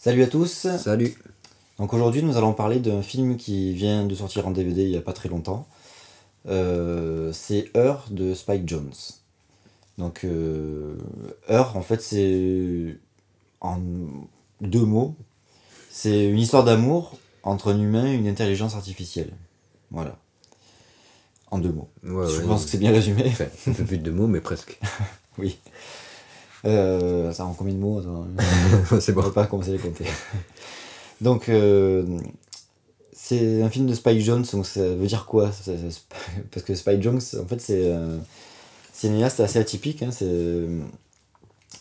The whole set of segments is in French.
Salut à tous. Salut. Donc aujourd'hui, nous allons parler d'un film qui vient de sortir en DVD il n'y a pas très longtemps. Euh, c'est Heure de Spike Jones. Donc euh, Heur, en fait, c'est en deux mots, c'est une histoire d'amour entre un humain et une intelligence artificielle. Voilà. En deux mots. je pense que c'est bien résumé. un plus de deux mots, mais presque. oui. Euh, ça rend combien de mots hein. C'est bon. va pas commencer à les compter. donc, euh, c'est un film de Spike Jones, donc ça veut dire quoi Parce que Spike Jones, en fait, c'est euh, un cinéaste assez atypique. Hein, c'est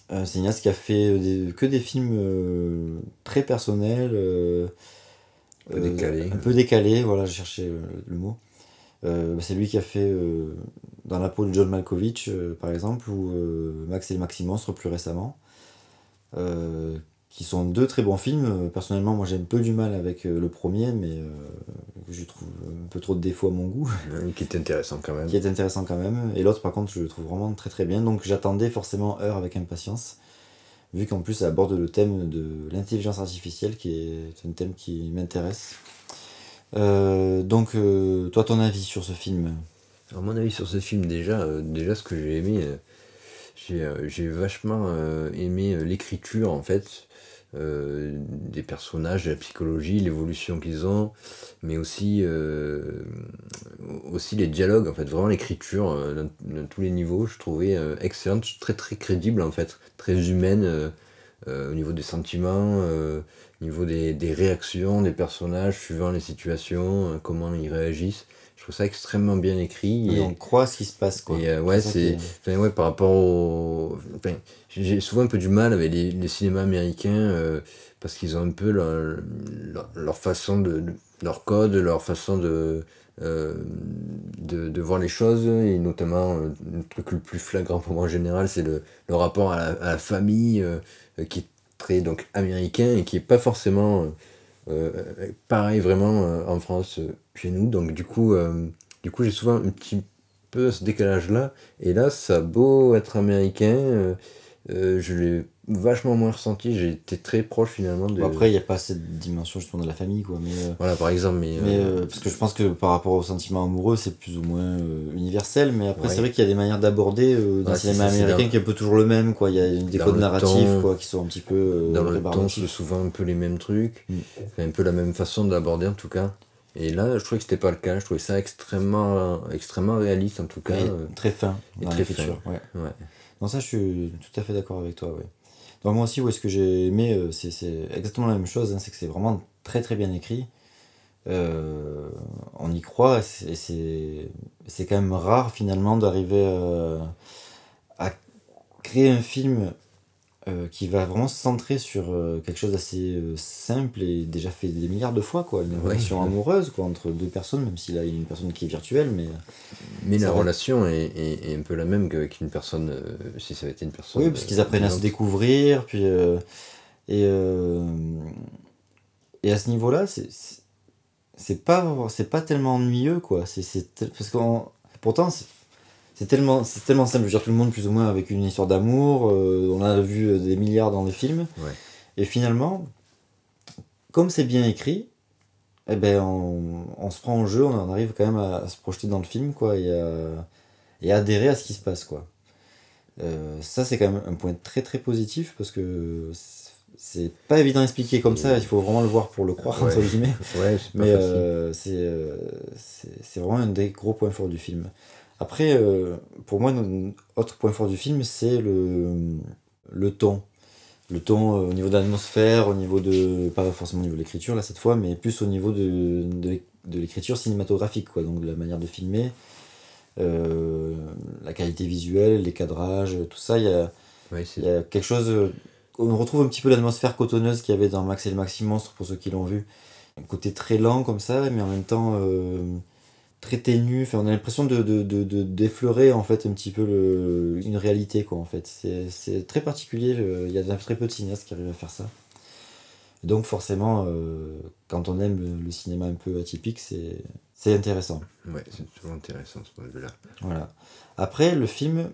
un cinéaste qui a fait que des films très personnels. un peu décalés. un peu voilà, j'ai cherché le mot. Euh, bah, c'est lui qui a fait euh, Dans la peau de John Malkovich, euh, par exemple, ou Max et le Maxi Monstre plus récemment, qui sont deux très bons films. Personnellement, moi j'ai un peu du mal avec le premier, mais je trouve un peu trop de défauts à mon goût. qui est intéressant quand même. qui est intéressant quand même. Et l'autre, par contre, je le trouve vraiment très très bien. Donc j'attendais forcément Heure avec impatience vu qu'en plus ça aborde le thème de l'intelligence artificielle qui est un thème qui m'intéresse. Euh, donc, euh, toi, ton avis sur ce film mon avis sur ce film, déjà, euh, déjà ce que j'ai aimé, j'ai vachement aimé l'écriture, en fait, des personnages, la psychologie, l'évolution qu'ils ont, mais aussi, aussi les dialogues, en fait, vraiment l'écriture, dans tous les niveaux, je trouvais excellente, très très crédible, en fait, très humaine euh, au niveau des sentiments, euh, au niveau des, des, réactions des personnages, suivant les situations, euh, comment ils réagissent. Je trouve ça extrêmement bien écrit. Et, on croit ce qui se passe, quoi. Et, ouais, c'est. ouais, par rapport au. j'ai souvent un peu du mal avec les, les cinémas américains parce qu'ils ont un peu leur, façon de. leur code, leur façon de euh, de, voir les choses, et notamment euh, le truc le plus flagrant pour moi en général, c'est le, le, rapport à la, famille euh, qui est très donc, américain et qui n'est pas forcément pareil vraiment en France chez nous. Donc du coup, du coup j'ai souvent un petit peu ce décalage là, et là ça beau être américain, je l'ai vachement moins ressenti. J'ai été très proche finalement. De... après, il n'y a pas cette dimension justement de la famille, quoi. Mais, euh, Voilà, par exemple. Mais, euh, euh, parce que je pense que par rapport au sentiment amoureux, c'est plus ou moins universel. Mais après, c'est vrai qu'il y a des manières d'aborder dans le cinéma américain qui est un peu toujours le même, quoi. Il y a des codes narratifs, quoi, qui sont un petit peu. dans le temps, c'est souvent un peu les mêmes trucs, mm. c'est un peu la même façon d'aborder en tout cas. Et là, je trouvais que c'était pas le cas. Je trouvais ça extrêmement, extrêmement réaliste en tout cas. très fin. dans très fin. Ouais. ouais. ça, je suis tout à fait d'accord avec toi. Ouais. Bah, moi aussi, où est-ce que j'ai aimé, euh, c'est, exactement la même chose, hein, c'est que c'est vraiment très très bien écrit. Euh, on y croit, et c'est, c'est quand même rare finalement d'arriver euh, à créer un film euh, qui va vraiment se centrer sur euh, quelque chose d'assez euh, simple et déjà fait des milliards de fois, quoi. Une relation amoureuse, quoi, entre deux personnes, même s'il y a une personne qui est virtuelle, mais... Mais la relation est, un peu la même qu'avec une personne, si ça avait été une personne... Oui, parce qu'ils apprennent à se découvrir, puis... et, et à ce niveau-là, c'est c'est pas pas tellement ennuyeux quoi c'est parce que pourtant c'est tellement, c'est tellement simple. Je veux dire, tout le monde, plus ou moins, avec une histoire d'amour. Euh, on a vu euh, des milliards dans les films. Et finalement, comme c'est bien écrit, eh ben, on, on, se prend en jeu, on en arrive quand même à, se projeter dans le film, quoi, et, à, et adhérer à ce qui se passe, quoi. Euh, ça, c'est quand même un point très très positif parce que c'est pas évident à expliquer comme ça, il faut vraiment le voir pour le croire, entre guillemets. mais c'est, c'est vraiment un des gros points forts du film. Après, euh, pour moi, autre point fort du film, c'est le, le ton. Le ton euh, au niveau de l'atmosphère, au niveau de. pas forcément au niveau de l'écriture là cette fois, mais plus au niveau de, de, l'écriture cinématographique, quoi. Donc la manière de filmer, euh, la qualité visuelle, les cadrages, tout ça, il y a, y a quelque chose. On retrouve un petit peu l'atmosphère cotonneuse qu'il y avait dans Max et le Maxi Monstre pour ceux qui l'ont vu. Un côté très lent comme ça, mais en même temps très ténue. Enfin, on a l'impression de, de, d'effleurer en fait un petit peu le, une réalité quoi en fait. C'est, très particulier. il y a très peu de cinéastes qui arrivent à faire ça. donc forcément, euh, quand on aime le, cinéma un peu atypique, c'est c'est intéressant. Ouais, c'est toujours intéressant ce point de vue-là. Voilà. Après, le film,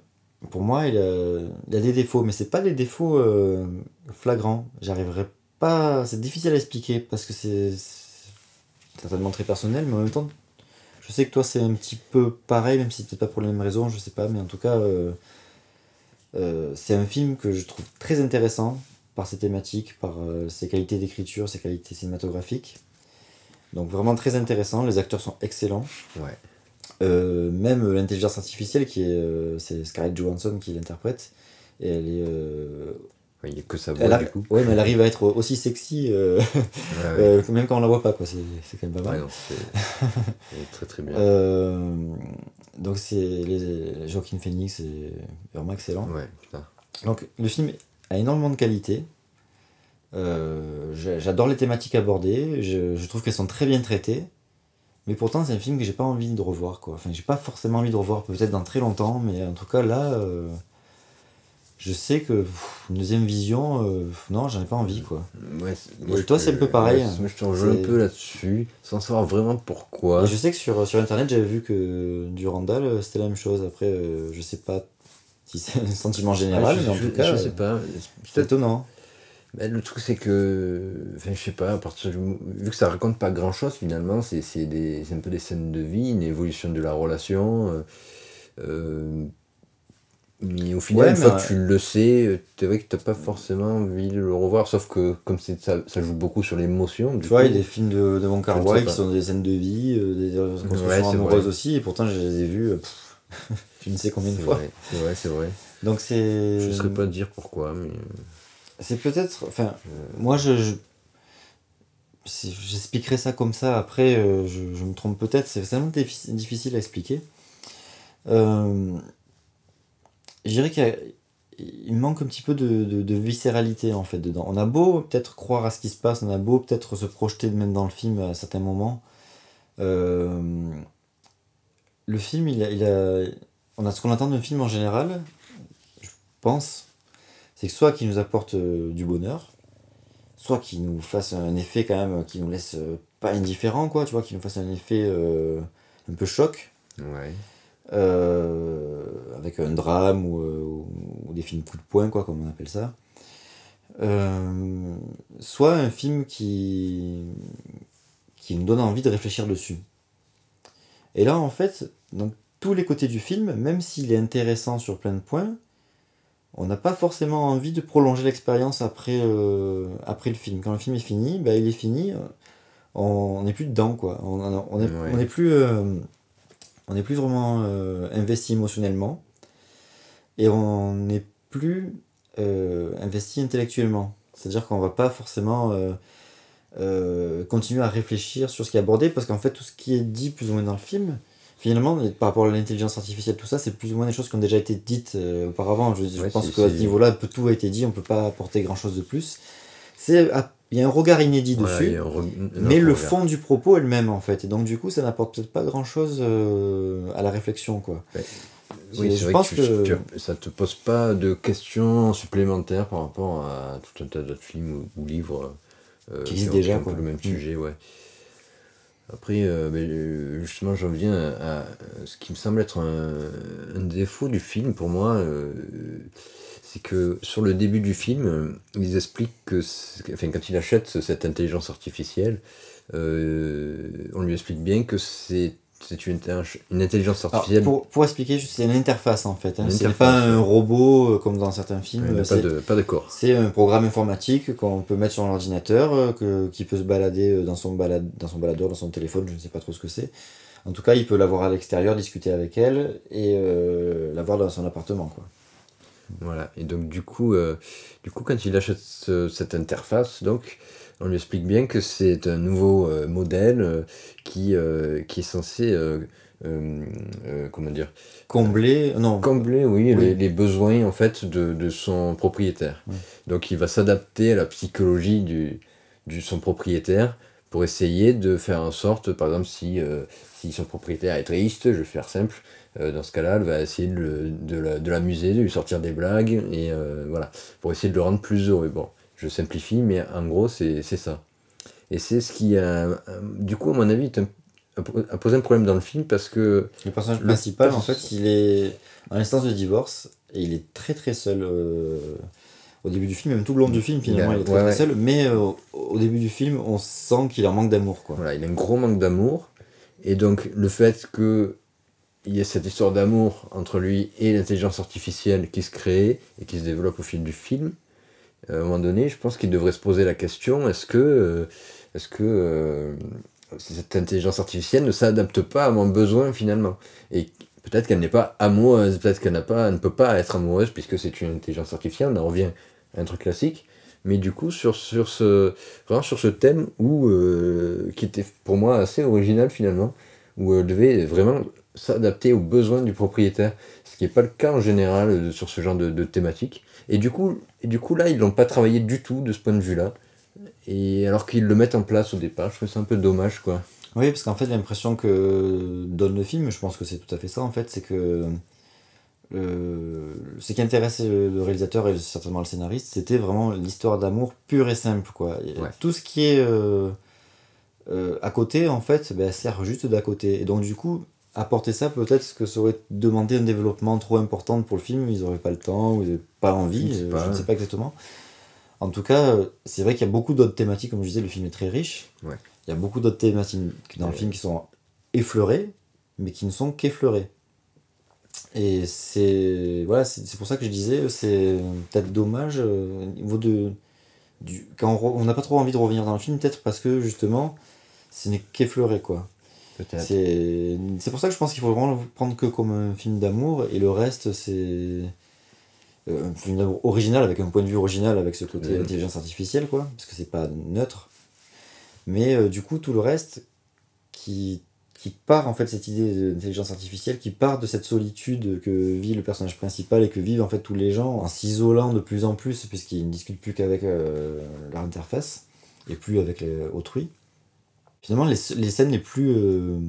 pour moi, il a, des défauts, mais c'est pas des défauts euh, flagrants. J'arriverai pas. C'est difficile à expliquer parce que c'est certainement très personnel, mais en même temps je sais que toi, c'est un petit peu pareil, même si c'était pas pour les mêmes raisons, je sais pas, mais en tout cas, euh, euh, c'est un film que je trouve très intéressant par ses thématiques, par euh, ses qualités d'écriture, ses qualités cinématographiques. Donc vraiment très intéressant, les acteurs sont excellents. Ouais. même l'intelligence artificielle, qui est, c'est Scarlett Johansson qui l'interprète, et elle est il que sa Elle coup. mais elle arrive à être aussi sexy, euh, euh, même quand on ne la voit pas, quoi. C'est quand même pas mal. très très bien. Euh, donc c'est les... Joaquin Phoenix est vraiment excellent. Donc le film a énormément de qualité. J'adore les thématiques abordées. Je, trouve qu'elles sont très bien traitées. Mais pourtant, c'est un film que j'ai pas envie de revoir, quoi. Enfin, j'ai pas forcément envie de revoir, peut-être dans très longtemps, mais en tout cas, là, je sais que une deuxième vision, euh, non, j'en ai pas envie, quoi. toi, c'est un peu pareil. Je moi, je un peu là-dessus, sans savoir vraiment pourquoi. je sais que sur, sur Internet, j'avais vu que Durandal, euh, c'était la même chose. Après, euh, je sais pas si c'est un sentiment général, ah, mais en tout cas... Je sais pas. C'est étonnant. le truc, c'est que, enfin, je sais pas, vu que ça raconte pas grand chose finalement, c'est des... un peu des scènes de vie, une évolution de la relation. Mais au final, tu le sais, euh, c'est vrai que t'as pas forcément envie de le revoir, sauf que comme ça, ça joue beaucoup sur l'émotion. Tu vois, il y a des films de, de Van qui sont des scènes de vie, euh, des, constructions amoureuses aussi, et pourtant je les ai vus euh, tu ne sais combien de fois. C'est c'est vrai. Donc c'est. Je ne saurais pas dire pourquoi, mais. C'est peut-être. Enfin, moi je. J'expliquerai ça comme ça, après je, je me trompe peut-être, c'est vraiment difficile à expliquer. Euh, je dirais qu'il manque un petit peu de, viscéralité en fait dedans. On a beau peut-être croire à ce qui se passe, on a beau peut-être se projeter même dans le film à certains moments. Euh, le film, il a, il a, on a ce qu'on attend d'un film en général, je pense, c'est que soit qu'il nous apporte euh, du bonheur, soit qu'il nous fasse un effet quand même qui nous laisse euh, pas indifférent, quoi, tu vois, qu'il nous fasse un effet un peu choc. Ouais. Euh, avec un drame euh, ou, des films coup de poing, quoi, comme on appelle ça. Euh, soit un film qui, qui nous donne envie de réfléchir dessus. Et là, en fait, tous les côtés du film, même s'il est intéressant sur plein de points, on n'a pas forcément envie de prolonger l'expérience après, après le film. Quand le film est fini, ben, il est fini, on n'est plus dedans, quoi. On n'est plus on n'est plus vraiment euh, investi émotionnellement et on n'est plus euh, investi intellectuellement. C'est-à-dire qu'on ne va pas forcément euh, continuer à réfléchir sur ce qui est abordé parce qu'en fait tout ce qui est dit plus ou moins dans le film, finalement, par rapport à l'intelligence artificielle, tout ça, c'est plus ou moins des choses qui ont déjà été dites auparavant. Je, pense qu'à ce niveau-là, tout a été dit, on ne peut pas apporter grand-chose de plus. C'est il y a un regard inédit dessus, mais le fond du propos est le même en fait. Et donc du coup, ça n'apporte peut-être pas grand-chose euh, à la réflexion. quoi. ne bah, Oui, que, ça te pose pas de questions supplémentaires par rapport à tout un tas d'autres films ou, livres euh, qui existent déjà. Un le même mm. sujet, ouais. Après, euh, justement, j'en viens à, ce qui me semble être un, défaut du film pour moi c'est que sur le début du film, euh, ils expliquent que, enfin, quand il achète cette intelligence artificielle, euh, on lui explique bien que c'est une, une, intelligence artificielle. pour, expliquer, c'est une interface en fait. Hein. C'est pas un robot euh, comme dans certains films. pas, de, corps. C'est un programme informatique qu'on peut mettre sur l'ordinateur, qui peut se balader dans son, balade, dans son baladeur, dans son téléphone, je ne sais pas trop ce que c'est. En tout cas, il peut l'avoir à l'extérieur, discuter avec elle et euh, l'avoir dans son appartement. quoi. Voilà. Et donc du coup, euh, du coup quand il achète cette interface, donc on lui explique bien que c'est un nouveau euh, modèle euh, qui, qui est censé comment dire Combler, non, combler oui, Les, besoins en fait de, son propriétaire. Donc il va s'adapter à la psychologie du, du son propriétaire pour essayer de faire en sorte, par exemple, si, si son propriétaire est triste, je vais faire simple, euh, dans ce cas-là, elle va essayer de, l'amuser, de lui sortir des blagues, et euh, voilà, pour essayer de le rendre plus heureux. Bon, je simplifie, mais en gros, c'est ça. Et c'est ce qui, euh, du coup, à mon avis, a posé un problème dans le film parce que. Le personnage principal, en fait, il est en instance de divorce, et il est très très seul. au début du film, même tout le long du film finalement, il, est très, très seul, mais au début du film, on sent qu'il en manque d'amour. Voilà, il a un gros manque d'amour, et donc le fait que il y a cette histoire d'amour entre lui et l'intelligence artificielle qui se crée et qui se développe au fil du film. Euh, à un moment donné, je pense qu'il devrait se poser la question est-ce que, euh, est-ce que euh, cette intelligence artificielle ne s'adapte pas à mon besoin finalement Et peut-être qu'elle n'est pas amoureuse, peut-être qu'elle ne peut pas être amoureuse puisque c'est une intelligence artificielle. On en revient à un truc classique mais du coup sur, sur ce vraiment sur ce thème où qui était pour moi assez original finalement où elle devait vraiment s'adapter aux besoins du propriétaire, ce qui n'est pas le cas en général euh, sur ce genre de, thématique. Et du coup, et du coup là, ils l'ont pas travaillé du tout de ce point de vue-là, et alors qu'ils le mettent en place au départ, je trouve c'est un peu dommage, quoi. Oui, parce qu'en fait, l'impression que euh, donne le film, je pense que c'est tout à fait ça, en fait, c'est que euh, ce qui intéresse le réalisateur et certainement le scénariste, c'était vraiment l'histoire d'amour pure et simple, quoi. Tout ce qui est à côté, en fait, ben, sert juste d'à côté. Et donc, du coup, apporter ça, peut-être que ça aurait demandé un développement trop important pour le film, ils n'auraient pas le temps, ou ils pas envie, je, euh, ne sais pas exactement. En tout cas, euh, c'est vrai qu'il y a beaucoup d'autres thématiques, comme je disais, le film est très riche. Il y a beaucoup d'autres thématiques dans le film qui sont effleurées, mais qui ne sont qu'effleurées. Et c'est voilà, c'est pour ça que je disais, c'est peut-être dommage euh, au niveau de du quand on n'a pas trop envie de revenir dans le film, peut-être parce que justement, ce n'est qu'effleuré quoi. C'est pour ça que je pense qu'il faut vraiment le prendre que comme un film d'amour et le reste c'est euh, un film d'amour original avec un point de vue original avec ce côté intelligence artificielle quoi parce que c'est pas neutre. Mais euh, du coup tout le reste qui part en fait cette idée d'intelligence artificielle qui part de cette solitude que vit le personnage principal et que vivent en fait tous les gens en s'isolant de plus en plus puisqu'ils ne discutent plus qu'avec euh, leur interface et plus avec les, autrui finalement, les, scènes les plus euh,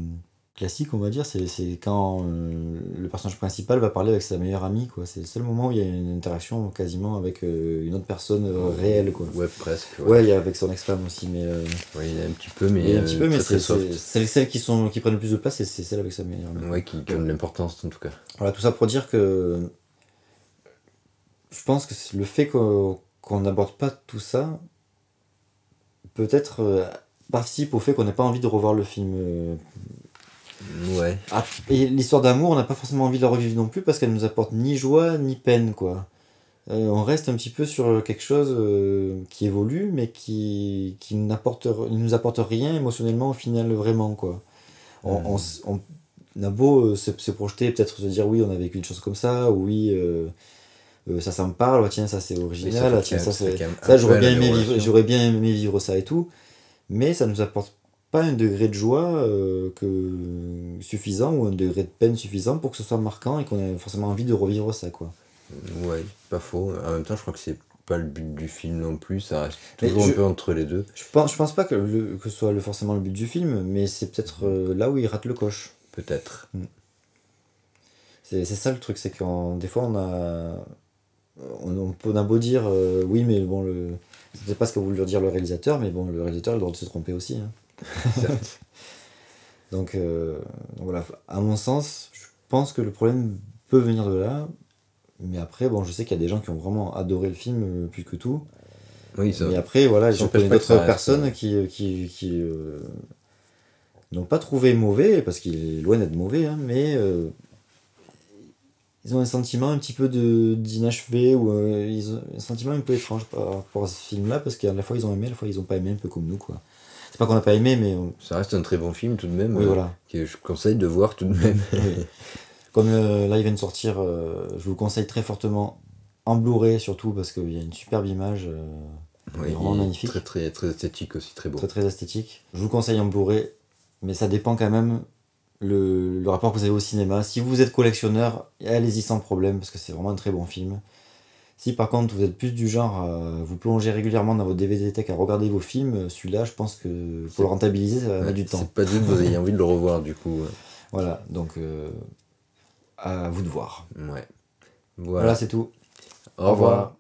classiques, on va dire, c'est, quand euh, le personnage principal va parler avec sa meilleure amie. Quoi. C'est le seul moment où il y a une interaction quasiment avec euh, une autre personne réelle. Quoi. Ouais, presque. Ouais, avec son ex-femme aussi. Mais, ouais, il y a un petit peu, mais. Un petit mais c'est, c'est celles qui, sont, qui prennent le plus de place, et c'est celle avec sa meilleure amie. Ouais, qui donne l'importance en tout cas. Voilà, tout ça pour dire que. Je pense que le fait qu'on n'aborde pas tout ça, peut-être participe au fait qu'on n'a pas envie de revoir le film. Euh, ouais. Ah, et l'histoire d'amour, on n'a pas forcément envie de la revivre non plus parce qu'elle nous apporte ni joie ni peine, quoi. Euh, on reste un petit peu sur quelque chose euh, qui évolue mais qui, ne nous apporte rien émotionnellement au final, vraiment, quoi. On, a beau se, se projeter, peut-être se dire oui, on a vécu une chose comme ça, oui, ça, ça me parle, tiens, ça c'est original, tiens, ça Ça, j'aurais bien aimé vivre ça et tout mais ça ne nous apporte pas un degré de joie euh, que, suffisant ou un degré de peine suffisant pour que ce soit marquant et qu'on ait forcément envie de revivre ça. quoi. Ouais, pas faux. En même temps, je crois que c'est pas le but du film non plus, ça reste toujours un peu entre les deux. Je pense, je pense pas que, que ce soit le, forcément le but du film, mais c'est peut-être euh, là où il rate le coche. Peut-être. Mm. C'est ça le truc, c'est que des fois on a. On, on, on beau dire euh, oui, mais bon, le, je ne sais pas ce que vous voulait dire le réalisateur, mais bon, le réalisateur a le droit de se tromper aussi. Hein. Euh, donc, voilà, à mon sens, je pense que le problème peut venir de là. Mais après, bon, je sais qu'il y a des gens qui ont vraiment adoré le film euh, plus que tout. Oui, Mais après, voilà, y a d'autres personnes euh, qui, n'ont pas trouvé mauvais, parce qu'il est loin d'être mauvais, hein, mais ils ont un sentiment un petit peu de d'inachevé ou euh, un sentiment un peu étrange par rapport à ce film-là parce qu'à la fois ils ont aimé, à la fois ils ont pas aimé, un peu comme nous quoi. C'est pas qu'on n'a pas aimé, mais ça reste un très bon film tout de même. Oui, hein, Que je conseille de voir tout de même. Comme euh, là il vient de sortir, euh, je vous conseille très fortement en Blu-ray surtout parce qu'il y a une superbe image. vraiment magnifique. Très, très, très esthétique aussi, très beau. Très très esthétique. Je vous conseille en Blu-ray, mais ça dépend quand même le, rapport que vous avez au cinéma. Si vous êtes collectionneur, allez-y sans problème, parce que c'est vraiment un très bon film. Si par contre vous êtes plus du genre vous plongez régulièrement dans votre DVD tech à regarder vos films, celui-là, je pense que pour le rentabiliser, ça va du temps. C'est pas dit que vous ayez envie de le revoir du coup. Voilà, donc euh, à vous de voir. Ouais. Voilà, c'est tout. Au revoir.